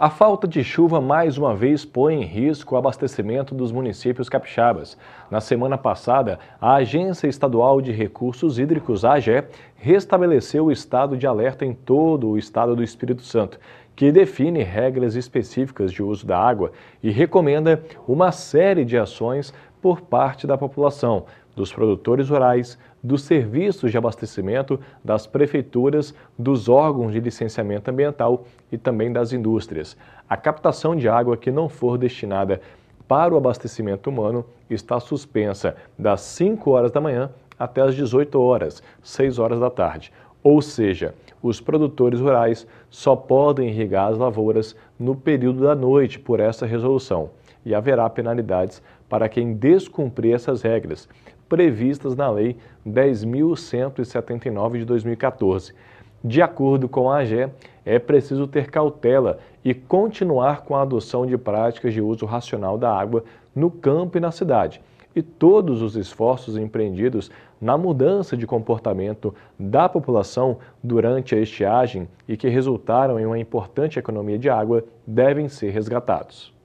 A falta de chuva mais uma vez põe em risco o abastecimento dos municípios capixabas. Na semana passada, a Agência Estadual de Recursos Hídricos, AGE, restabeleceu o estado de alerta em todo o estado do Espírito Santo, que define regras específicas de uso da água e recomenda uma série de ações por parte da população, dos produtores rurais, dos serviços de abastecimento, das prefeituras, dos órgãos de licenciamento ambiental e também das indústrias. A captação de água que não for destinada para o abastecimento humano está suspensa das 5 horas da manhã até as 18 horas, 6 horas da tarde. Ou seja, os produtores rurais só podem irrigar as lavouras no período da noite por essa resolução e haverá penalidades para quem descumprir essas regras, previstas na Lei 10.179 de 2014. De acordo com a AGE, é preciso ter cautela e continuar com a adoção de práticas de uso racional da água no campo e na cidade. E todos os esforços empreendidos na mudança de comportamento da população durante a estiagem e que resultaram em uma importante economia de água devem ser resgatados.